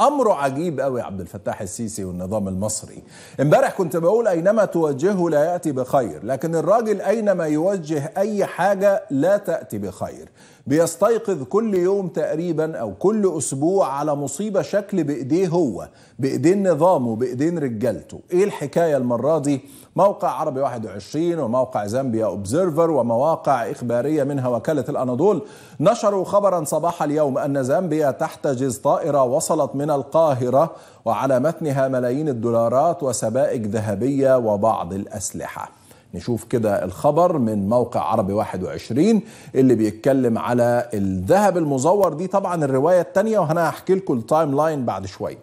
امره عجيب قوي عبد الفتاح السيسي والنظام المصري امبارح كنت بقول اينما توجهه لا ياتي بخير لكن الراجل اينما يوجه اي حاجه لا تاتي بخير بيستيقظ كل يوم تقريبا او كل اسبوع على مصيبه شكل بايديه هو بايدين نظامه بايدين رجالته ايه الحكايه المره دي موقع عربي 21 وموقع زامبيا اوبزرفر ومواقع اخباريه منها وكاله الاناضول نشروا خبرا صباح اليوم ان زامبيا تحتجز طائره وصلت من القاهره وعلى متنها ملايين الدولارات وسبائك ذهبيه وبعض الاسلحه نشوف كده الخبر من موقع عربي 21 اللي بيتكلم على الذهب المزور دي طبعا الرواية التانية وهنا هحكي لكم التايم لاين بعد شوية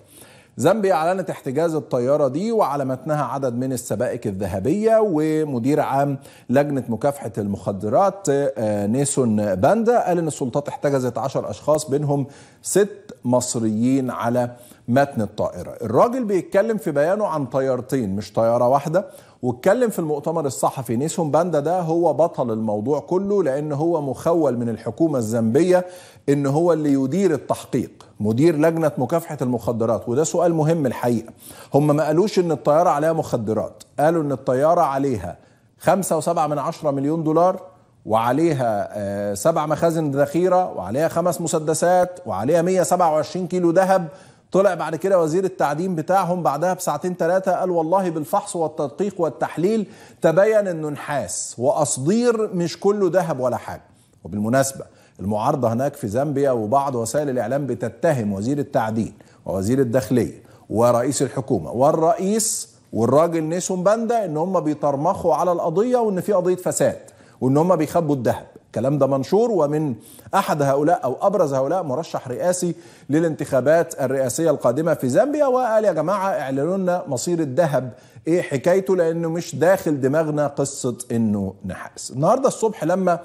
زامبيا أعلنت احتجاز الطيارة دي وعلى متنها عدد من السبائك الذهبية ومدير عام لجنة مكافحة المخدرات آه، نيسون باندا قال إن السلطات احتجزت 10 أشخاص بينهم ست مصريين على متن الطائرة الراجل بيتكلم في بيانه عن طيارتين مش طيارة واحدة واتكلم في المؤتمر الصحفي نيسون باندا ده هو بطل الموضوع كله لأن هو مخول من الحكومة الزنبية إن هو اللي يدير التحقيق مدير لجنة مكافحة المخدرات وده سؤال مهم الحقيقة هم ما قالوش إن الطيارة عليها مخدرات قالوا إن الطيارة عليها خمسة وسبعة من عشرة مليون دولار وعليها آه، سبع مخازن ذخيرة وعليها خمس مسدسات وعليها 127 كيلو ذهب طلع بعد كده وزير التعدين بتاعهم بعدها بساعتين ثلاثة قال والله بالفحص والتدقيق والتحليل تبين انه نحاس وقصدير مش كله ذهب ولا حاجة وبالمناسبة المعارضة هناك في زامبيا وبعض وسائل الإعلام بتتهم وزير التعدين ووزير الداخلية ورئيس الحكومة والرئيس والراجل نيسون باندا ان هم بيطرمخوا على القضية وان في قضية فساد وان هم بيخبوا الذهب الكلام ده منشور ومن احد هؤلاء او ابرز هؤلاء مرشح رئاسي للانتخابات الرئاسيه القادمه في زامبيا وقال يا جماعه اعلنوا لنا مصير الذهب ايه حكايته لانه مش داخل دماغنا قصه انه نحاس النهارده الصبح لما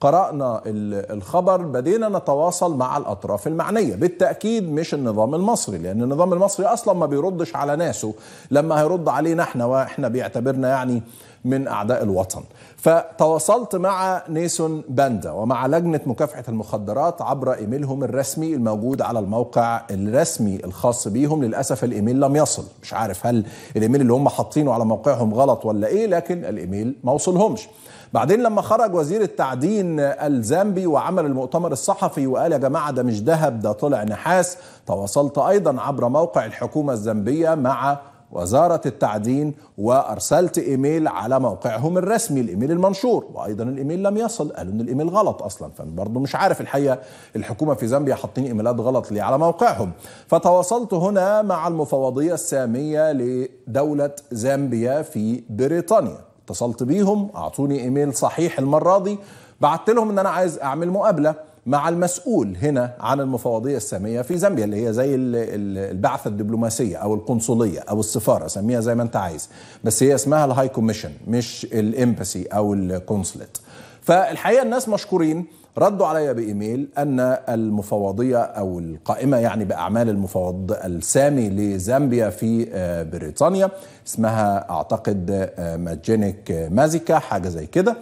قرأنا الخبر بدينا نتواصل مع الأطراف المعنية بالتأكيد مش النظام المصري لأن النظام المصري أصلا ما بيردش على ناسه لما هيرد علينا احنا وإحنا بيعتبرنا يعني من أعداء الوطن فتواصلت مع نيسون باندا ومع لجنة مكافحة المخدرات عبر إيميلهم الرسمي الموجود على الموقع الرسمي الخاص بيهم للأسف الإيميل لم يصل مش عارف هل الإيميل اللي هم حاطينه على موقعهم غلط ولا إيه لكن الإيميل ما وصلهمش بعدين لما خرج وزير التعدين الزامبي وعمل المؤتمر الصحفي وقال يا جماعة ده مش ذهب ده طلع نحاس تواصلت أيضا عبر موقع الحكومة الزامبية مع وزارة التعدين وأرسلت إيميل على موقعهم الرسمي الإيميل المنشور وأيضا الإيميل لم يصل قالوا إن الإيميل غلط أصلا فبرضه مش عارف الحقيقة الحكومة في زامبيا حاطين إيميلات غلط ليه على موقعهم فتواصلت هنا مع المفوضية السامية لدولة زامبيا في بريطانيا اتصلت بيهم أعطوني إيميل صحيح المرة دي بعت لهم إن أنا عايز أعمل مقابلة مع المسؤول هنا عن المفوضية السامية في زامبيا اللي هي زي البعثة الدبلوماسية أو القنصلية أو السفارة سميها زي ما أنت عايز بس هي اسمها الهاي كوميشن مش الامباسي أو القنصلت فالحقيقة الناس مشكورين ردوا عليا بإيميل أن المفوضية أو القائمة يعني بأعمال المفوض السامي لزامبيا في آه، بريطانيا اسمها أعتقد آه، ماجينيك مازيكا حاجة زي كده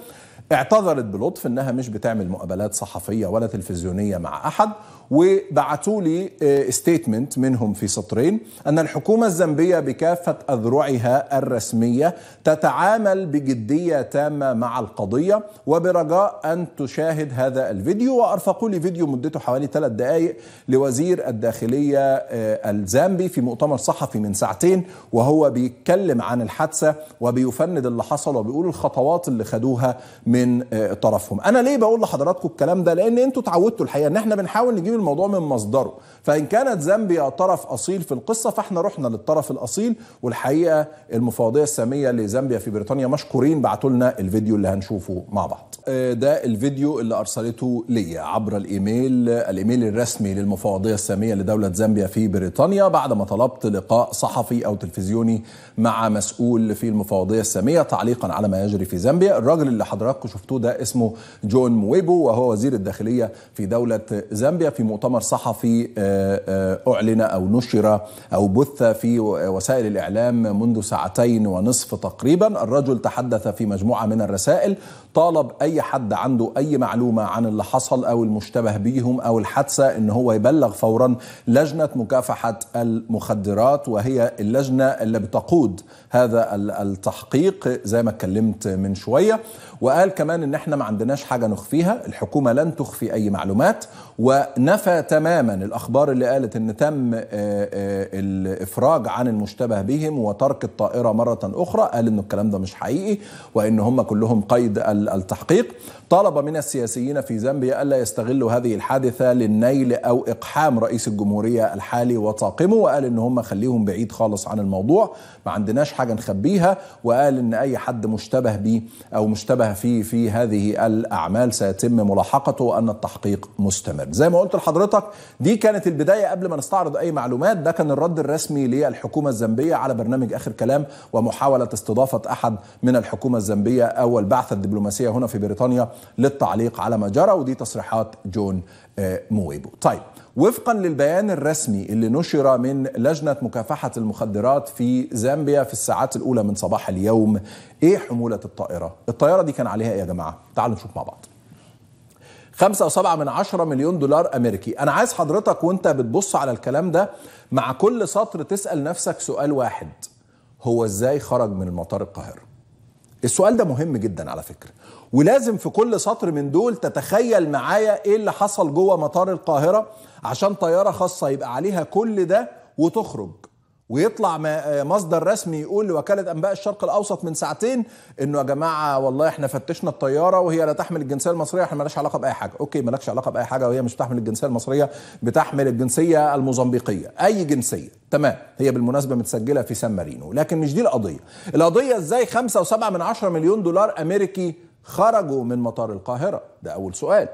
اعتذرت بلطف انها مش بتعمل مقابلات صحفيه ولا تلفزيونيه مع احد وبعتوا لي ستيتمنت آه، منهم في سطرين ان الحكومه الزامبيه بكافه اذرعها الرسميه تتعامل بجديه تامه مع القضيه وبرجاء ان تشاهد هذا الفيديو وارفقوا لي فيديو مدته حوالي ثلاث دقائق لوزير الداخليه آه، الزامبي في مؤتمر صحفي من ساعتين وهو بيتكلم عن الحادثه وبيفند اللي حصل وبيقول الخطوات اللي خدوها من من آه، طرفهم انا ليه بقول لحضراتكم الكلام ده لان انتوا اتعودتوا الحقيقه ان احنا بنحاول نجيب الموضوع من مصدره فان كانت زامبيا طرف اصيل في القصه فاحنا رحنا للطرف الاصيل والحقيقه المفوضيه الساميه لزامبيا في بريطانيا مشكورين بعتوا لنا الفيديو اللي هنشوفه مع بعض آه، ده الفيديو اللي ارسلته ليا عبر الايميل الايميل الرسمي للمفوضيه الساميه لدوله زامبيا في بريطانيا بعد ما طلبت لقاء صحفي او تلفزيوني مع مسؤول في المفوضيه الساميه تعليقا على ما يجري في زامبيا الراجل اللي حضراتكم انتوا شفتوه ده اسمه جون مويبو وهو وزير الداخليه في دوله زامبيا في مؤتمر صحفي آه، آه، اعلن او نشر او بث في وسائل الاعلام منذ ساعتين ونصف تقريبا الرجل تحدث في مجموعه من الرسائل طالب اي حد عنده اي معلومه عن اللي حصل او المشتبه بيهم او الحادثه ان هو يبلغ فورا لجنه مكافحه المخدرات وهي اللجنه اللي بتقود هذا التحقيق زي ما اتكلمت من شويه وقال كمان ان احنا ما عندناش حاجه نخفيها الحكومه لن تخفي اي معلومات ونفى تماما الأخبار اللي قالت أن تم آه، آه، الإفراج عن المشتبه بهم وترك الطائرة مرة أخرى قال ان الكلام ده مش حقيقي وأن هم كلهم قيد التحقيق طلب من السياسيين في زامبيا ألا يستغلوا هذه الحادثة للنيل أو إقحام رئيس الجمهورية الحالي وطاقمه وقال أن هم خليهم بعيد خالص عن الموضوع ما عندناش حاجة نخبيها وقال أن أي حد مشتبه به أو مشتبه فيه في هذه الأعمال سيتم ملاحقته وأن التحقيق مستمر زي ما قلت لحضرتك دي كانت البداية قبل ما نستعرض أي معلومات ده كان الرد الرسمي للحكومة الزامبية على برنامج آخر كلام ومحاولة استضافة أحد من الحكومة الزامبية أو البعثة الدبلوماسية هنا في بريطانيا للتعليق على ما جرى ودي تصريحات جون آه، مويبو طيب وفقا للبيان الرسمي اللي نشر من لجنة مكافحة المخدرات في زامبيا في الساعات الأولى من صباح اليوم إيه حمولة الطائرة؟ الطائرة دي كان عليها إيه يا جماعة؟ تعالوا نشوف مع بعض خمسة وسبعة من عشرة مليون دولار أمريكي أنا عايز حضرتك وانت بتبص على الكلام ده مع كل سطر تسأل نفسك سؤال واحد هو إزاي خرج من مطار القاهرة السؤال ده مهم جدا على فكرة ولازم في كل سطر من دول تتخيل معايا ايه اللي حصل جوه مطار القاهرة عشان طيارة خاصة يبقى عليها كل ده وتخرج ويطلع آه، مصدر رسمي يقول لوكاله انباء الشرق الاوسط من ساعتين انه يا جماعه والله احنا فتشنا الطياره وهي لا تحمل الجنسيه المصريه احنا مالناش علاقه باي حاجه، اوكي مالكش علاقه باي حاجه وهي مش بتحمل الجنسيه المصريه بتحمل الجنسيه الموزمبيقيه، اي جنسيه، تمام هي بالمناسبه متسجله في سان مارينو، لكن مش دي القضيه، القضيه ازاي 5.7 من 10 مليون دولار امريكي خرجوا من مطار القاهره، ده اول سؤال.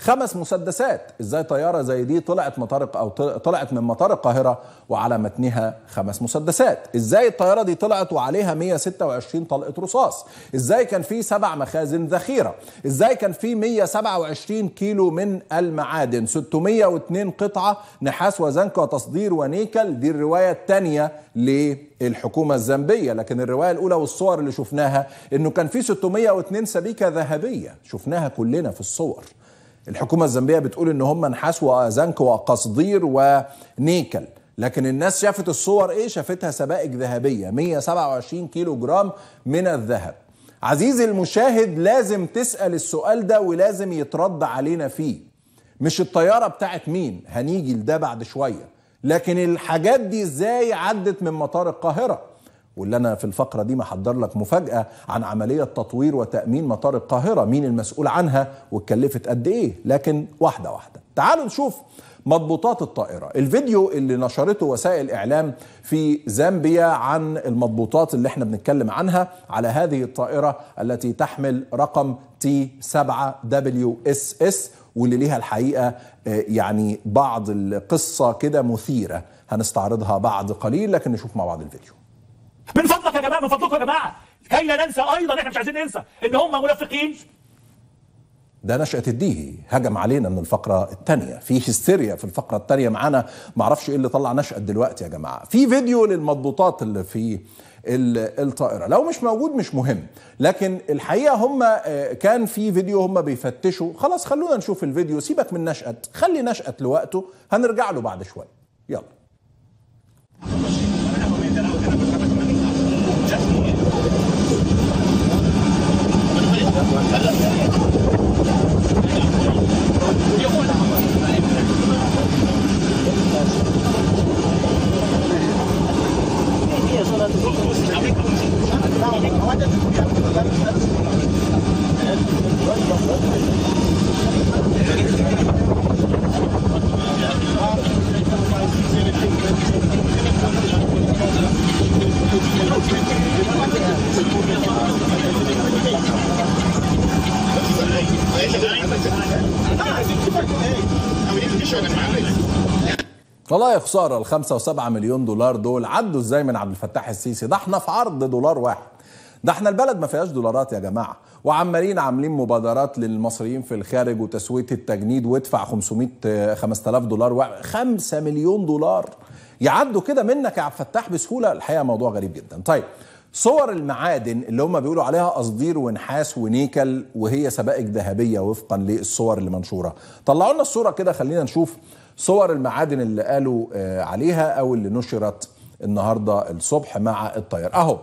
خمس مسدسات ازاي طياره زي دي طلعت مطارق او طلعت من مطار القاهره وعلى متنها خمس مسدسات ازاي الطياره دي طلعت وعليها 126 طلقه رصاص ازاي كان في سبع مخازن ذخيره ازاي كان في 127 كيلو من المعادن 602 قطعه نحاس وزنك وتصدير ونيكل دي الروايه الثانيه للحكومه الزامبيه لكن الروايه الاولى والصور اللي شفناها انه كان في 602 سبيكه ذهبيه شفناها كلنا في الصور الحكومه الزامبيه بتقول ان هم نحاس وزنك وقصدير ونيكل لكن الناس شافت الصور ايه شافتها سبائك ذهبيه 127 كيلو جرام من الذهب عزيزي المشاهد لازم تسال السؤال ده ولازم يترد علينا فيه مش الطياره بتاعت مين هنيجي لده بعد شويه لكن الحاجات دي ازاي عدت من مطار القاهره واللي انا في الفقره دي محضر لك مفاجاه عن عمليه تطوير وتامين مطار القاهره مين المسؤول عنها واتكلفت قد ايه لكن واحده واحده تعالوا نشوف مضبوطات الطائرة الفيديو اللي نشرته وسائل إعلام في زامبيا عن المضبوطات اللي احنا بنتكلم عنها على هذه الطائرة التي تحمل رقم تي 7 دبليو اس اس واللي ليها الحقيقة آه، يعني بعض القصة كده مثيرة هنستعرضها بعد قليل لكن نشوف مع بعض الفيديو من فضلك يا جماعه من فضلكم يا جماعه كي لا ننسى ايضا احنا مش عايزين ننسى ان هم منافقين ده نشأة الديهي هجم علينا من الفقرة الثانية في هستيريا في الفقرة الثانية معانا معرفش ايه اللي طلع نشأة دلوقتي يا جماعة في فيديو للمضبوطات اللي في الطائرة لو مش موجود مش مهم لكن الحقيقة هم آه، كان في فيديو هم بيفتشوا خلاص خلونا نشوف الفيديو سيبك من نشأة خلي نشأة لوقته هنرجع له بعد شوية يلا Thank you. خساره ال 5 و7 مليون دولار دول عدوا ازاي من عبد الفتاح السيسي ده احنا في عرض دولار واحد ده احنا البلد ما فيهاش دولارات يا جماعه وعمالين عاملين مبادرات للمصريين في الخارج وتسويه التجنيد وادفع 500 5000 دولار 5 مليون دولار يعدوا كده منك يا عبد الفتاح بسهوله الحقيقه موضوع غريب جدا طيب صور المعادن اللي هم بيقولوا عليها قصدير ونحاس ونيكل وهي سبائك ذهبيه وفقا للصور اللي منشوره طلعوا لنا الصوره كده خلينا نشوف صور المعادن اللي قالوا آه، عليها او اللي نشرت النهارده الصبح مع الطيار اهو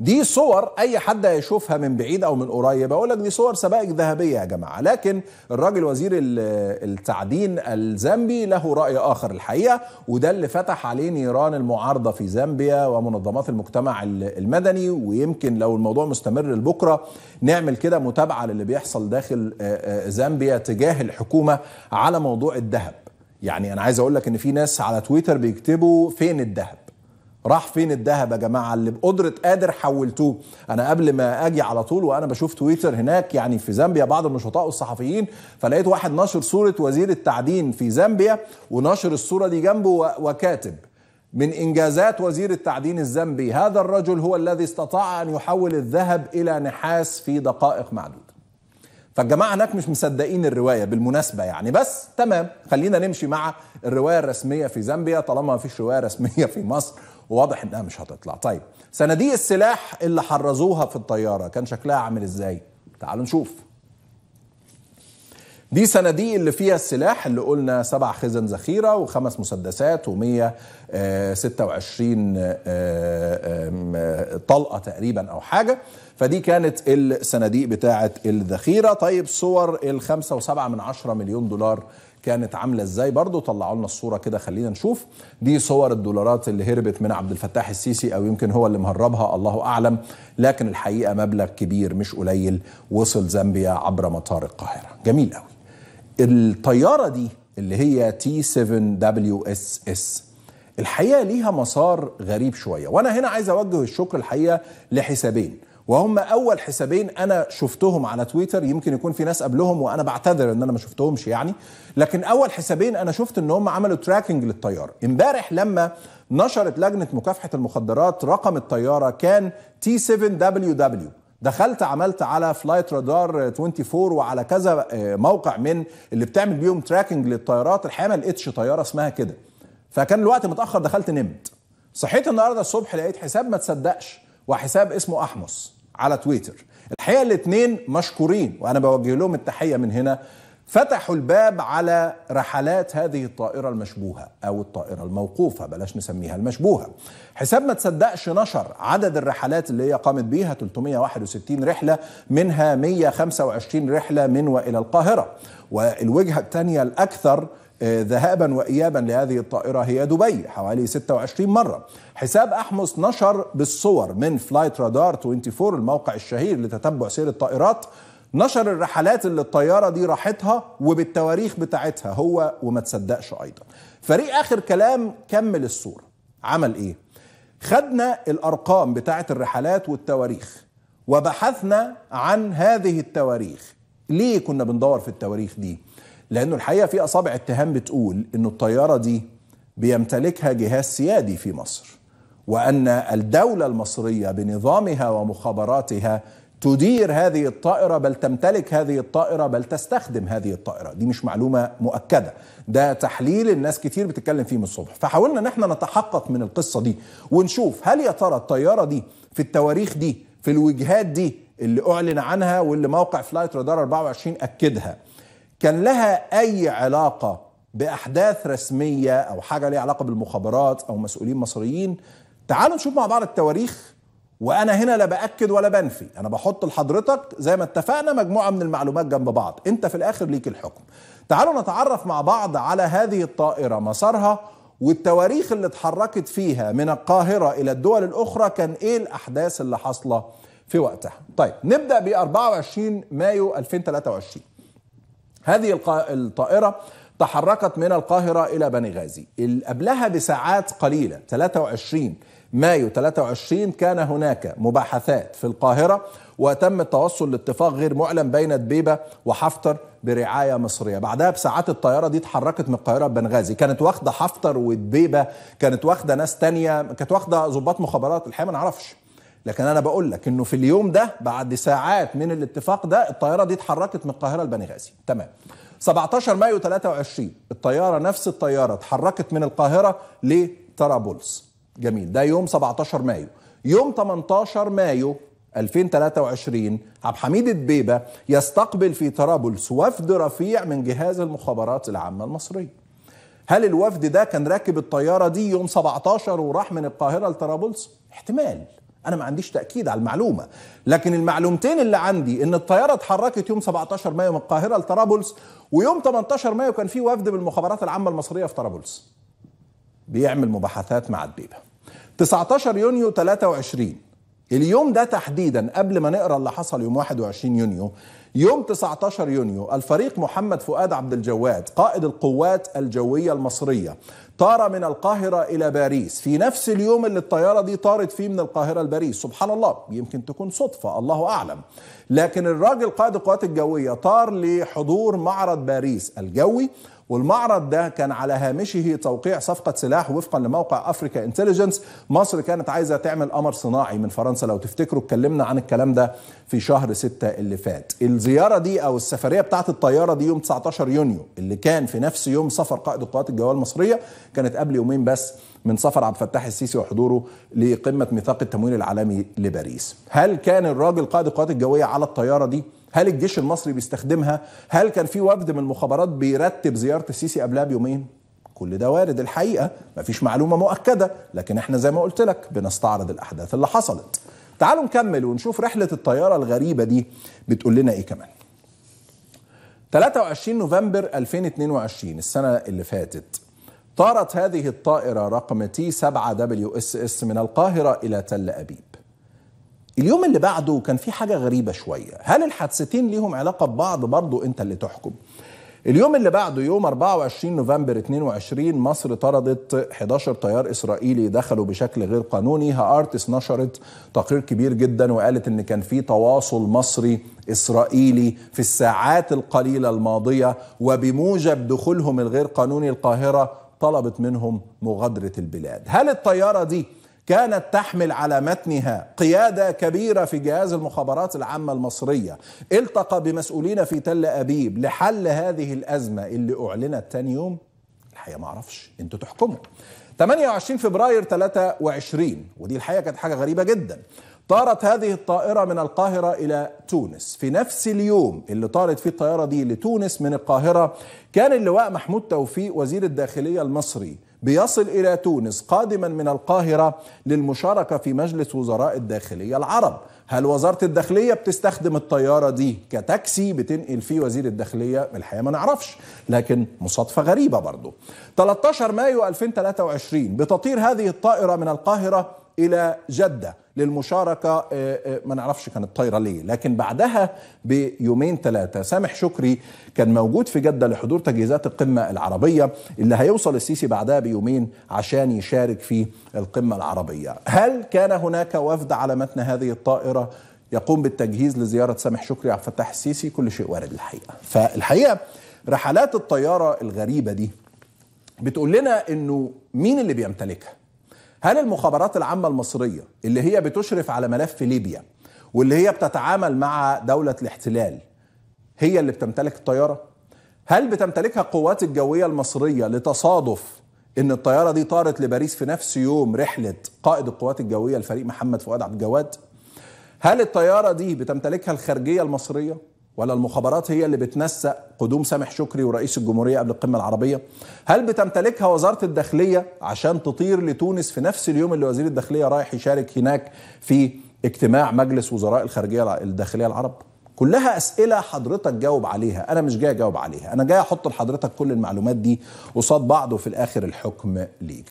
دي صور اي حد هيشوفها من بعيد او من قريب اقول لك دي صور سبائك ذهبيه يا جماعه لكن الراجل وزير التعدين الزامبي له راي اخر الحقيقه وده اللي فتح عليه نيران المعارضه في زامبيا ومنظمات المجتمع المدني ويمكن لو الموضوع مستمر لبكره نعمل كده متابعه للي بيحصل داخل آه، آه، زامبيا تجاه الحكومه على موضوع الذهب يعني انا عايز اقول لك ان في ناس على تويتر بيكتبوا فين الذهب راح فين الذهب يا جماعه اللي بقدره قادر حولتوه انا قبل ما اجي على طول وانا بشوف تويتر هناك يعني في زامبيا بعض النشطاء والصحفيين فلقيت واحد نشر صوره وزير التعدين في زامبيا ونشر الصوره دي جنبه وكاتب من انجازات وزير التعدين الزامبي هذا الرجل هو الذي استطاع ان يحول الذهب الى نحاس في دقائق معدوده فالجماعه هناك مش مصدقين الروايه بالمناسبه يعني بس تمام خلينا نمشي مع الروايه الرسميه في زامبيا طالما ما فيش روايه رسميه في مصر وواضح انها مش هتطلع طيب صناديق السلاح اللي حرزوها في الطياره كان شكلها عامل ازاي تعالوا نشوف دي صناديق اللي فيها السلاح اللي قلنا سبع خزن ذخيره وخمس مسدسات و126 آه، آه، طلقه تقريبا او حاجه فدي كانت الصناديق بتاعه الذخيره طيب صور الخمسة وسبعة من عشرة مليون دولار كانت عاملة ازاي برضو طلعوا لنا الصورة كده خلينا نشوف دي صور الدولارات اللي هربت من عبد الفتاح السيسي او يمكن هو اللي مهربها الله اعلم لكن الحقيقة مبلغ كبير مش قليل وصل زامبيا عبر مطار القاهرة جميل قوي الطياره دي اللي هي تي 7 دبليو اس اس الحقيقه ليها مسار غريب شويه وانا هنا عايز اوجه الشكر الحقيقه لحسابين وهم اول حسابين انا شفتهم على تويتر يمكن يكون في ناس قبلهم وانا بعتذر ان انا ما شفتهمش يعني لكن اول حسابين انا شفت ان هم عملوا تراكنج للطياره امبارح لما نشرت لجنه مكافحه المخدرات رقم الطياره كان تي 7 دبليو دبليو دخلت عملت على فلايت رادار 24 وعلى كذا آه، موقع من اللي بتعمل بيهم تراكنج للطيارات الحقيقه ما لقيتش طياره اسمها كده فكان الوقت متاخر دخلت نمت صحيت النهارده الصبح لقيت حساب ما تصدقش وحساب اسمه احمس على تويتر الحقيقه الاثنين مشكورين وانا بوجه لهم التحيه من هنا فتحوا الباب على رحلات هذه الطائرة المشبوهة أو الطائرة الموقوفة بلاش نسميها المشبوهة حساب ما تصدقش نشر عدد الرحلات اللي هي قامت بيها 361 رحلة منها 125 رحلة من وإلى القاهرة والوجهة الثانية الأكثر آه، ذهابا وايابا لهذه الطائره هي دبي حوالي 26 مره. حساب احمس نشر بالصور من فلايت رادار 24 الموقع الشهير لتتبع سير الطائرات نشر الرحلات اللي الطياره دي راحتها وبالتواريخ بتاعتها هو وما تصدقش ايضا فريق اخر كلام كمل الصوره عمل ايه خدنا الارقام بتاعه الرحلات والتواريخ وبحثنا عن هذه التواريخ ليه كنا بندور في التواريخ دي لانه الحقيقه في اصابع اتهام بتقول ان الطياره دي بيمتلكها جهاز سيادي في مصر وان الدوله المصريه بنظامها ومخابراتها تدير هذه الطائرة بل تمتلك هذه الطائرة بل تستخدم هذه الطائرة دي مش معلومة مؤكدة ده تحليل الناس كتير بتتكلم فيه من الصبح فحاولنا ان احنا نتحقق من القصة دي ونشوف هل يا ترى الطيارة دي في التواريخ دي في الوجهات دي اللي اعلن عنها واللي موقع فلايت رادار 24 اكدها كان لها اي علاقة باحداث رسمية او حاجة ليها علاقة بالمخابرات او مسؤولين مصريين تعالوا نشوف مع بعض التواريخ وانا هنا لا باكد ولا بنفي انا بحط لحضرتك زي ما اتفقنا مجموعه من المعلومات جنب بعض انت في الاخر ليك الحكم تعالوا نتعرف مع بعض على هذه الطائره مسارها والتواريخ اللي اتحركت فيها من القاهره الى الدول الاخرى كان ايه الاحداث اللي حاصله في وقتها طيب نبدا ب 24 مايو 2023 هذه الطائره تحركت من القاهره الى بني غازي قبلها بساعات قليله 23 مايو 23 كان هناك مباحثات في القاهرة وتم التوصل لاتفاق غير معلن بين دبيبة وحفتر برعاية مصرية بعدها بساعات الطيارة دي اتحركت من القاهرة بنغازي كانت واخدة حفتر ودبيبة كانت واخدة ناس تانية كانت واخدة ضباط مخابرات الحقيقة ما نعرفش لكن انا بقول لك انه في اليوم ده بعد ساعات من الاتفاق ده الطياره دي اتحركت من القاهره لبنغازي تمام 17 مايو 23 الطياره نفس الطياره اتحركت من القاهره لطرابلس جميل ده يوم 17 مايو يوم 18 مايو 2023 عبد الحميد البيبة يستقبل في طرابلس وفد رفيع من جهاز المخابرات العامة المصرية هل الوفد ده كان راكب الطيارة دي يوم 17 وراح من القاهرة لطرابلس؟ احتمال أنا ما عنديش تأكيد على المعلومة لكن المعلومتين اللي عندي إن الطيارة اتحركت يوم 17 مايو من القاهرة لطرابلس ويوم 18 مايو كان في وفد من المخابرات العامة المصرية في طرابلس بيعمل مباحثات مع الدبيبه 19 يونيو 23 اليوم ده تحديدا قبل ما نقرا اللي حصل يوم 21 يونيو يوم 19 يونيو الفريق محمد فؤاد عبد الجواد قائد القوات الجوية المصرية طار من القاهرة إلى باريس في نفس اليوم اللي الطيارة دي طارت فيه من القاهرة لباريس سبحان الله يمكن تكون صدفة الله أعلم لكن الراجل قائد القوات الجوية طار لحضور معرض باريس الجوي والمعرض ده كان على هامشه توقيع صفقة سلاح وفقا لموقع أفريكا انتليجنس مصر كانت عايزة تعمل قمر صناعي من فرنسا لو تفتكروا اتكلمنا عن الكلام ده في شهر ستة اللي فات الزيارة دي أو السفرية بتاعت الطيارة دي يوم 19 يونيو اللي كان في نفس يوم سفر قائد القوات الجوية المصرية كانت قبل يومين بس من سفر عبد الفتاح السيسي وحضوره لقمة ميثاق التمويل العالمي لباريس هل كان الراجل قائد القوات الجوية على الطيارة دي؟ هل الجيش المصري بيستخدمها هل كان في وفد من المخابرات بيرتب زياره السيسي قبلها بيومين كل ده وارد الحقيقه مفيش معلومه مؤكده لكن احنا زي ما قلت لك بنستعرض الاحداث اللي حصلت تعالوا نكمل ونشوف رحله الطياره الغريبه دي بتقول لنا ايه كمان 23 نوفمبر 2022 السنه اللي فاتت طارت هذه الطائرة رقم تي 7 دبليو اس اس من القاهرة إلى تل أبيب اليوم اللي بعده كان في حاجة غريبة شوية هل الحادثتين ليهم علاقة ببعض برضو انت اللي تحكم اليوم اللي بعده يوم 24 نوفمبر 22 مصر طردت 11 طيار اسرائيلي دخلوا بشكل غير قانوني هارتس نشرت تقرير كبير جدا وقالت ان كان في تواصل مصري اسرائيلي في الساعات القليله الماضيه وبموجب دخولهم الغير قانوني القاهره طلبت منهم مغادره البلاد هل الطياره دي كانت تحمل على متنها قيادة كبيرة في جهاز المخابرات العامة المصرية التقى بمسؤولين في تل أبيب لحل هذه الأزمة اللي أعلنت تاني يوم الحقيقة ما أعرفش أنتوا تحكموا 28 فبراير 23 ودي الحقيقة كانت حاجة غريبة جدا طارت هذه الطائرة من القاهرة إلى تونس في نفس اليوم اللي طارت فيه الطائرة دي لتونس من القاهرة كان اللواء محمود توفيق وزير الداخلية المصري بيصل إلى تونس قادما من القاهرة للمشاركة في مجلس وزراء الداخلية العرب هل وزارة الداخلية بتستخدم الطيارة دي كتاكسي بتنقل فيه وزير الداخلية الحقيقة ما نعرفش لكن مصادفة غريبة برضو 13 مايو 2023 بتطير هذه الطائرة من القاهرة إلى جدة للمشاركة آه، آه، ما نعرفش كانت طايرة ليه لكن بعدها بيومين ثلاثة سامح شكري كان موجود في جدة لحضور تجهيزات القمة العربية اللي هيوصل السيسي بعدها بيومين عشان يشارك في القمة العربية هل كان هناك وفد على متن هذه الطائرة يقوم بالتجهيز لزيارة سامح شكري عبد الفتاح السيسي كل شيء وارد الحقيقة فالحقيقة رحلات الطيارة الغريبة دي بتقول لنا انه مين اللي بيمتلكها هل المخابرات العامة المصرية اللي هي بتشرف على ملف ليبيا واللي هي بتتعامل مع دولة الاحتلال هي اللي بتمتلك الطيارة؟ هل بتمتلكها القوات الجوية المصرية لتصادف ان الطيارة دي طارت لباريس في نفس يوم رحلة قائد القوات الجوية الفريق محمد فؤاد عبد الجواد؟ هل الطيارة دي بتمتلكها الخارجية المصرية؟ ولا المخابرات هي اللي بتنسق قدوم سامح شكري ورئيس الجمهورية قبل القمة العربية هل بتمتلكها وزارة الداخلية عشان تطير لتونس في نفس اليوم اللي وزير الداخلية رايح يشارك هناك في اجتماع مجلس وزراء الخارجية الداخلية العرب كلها أسئلة حضرتك جاوب عليها أنا مش جاي أجاوب عليها أنا جاي أحط لحضرتك كل المعلومات دي قصاد بعض وفي الآخر الحكم ليك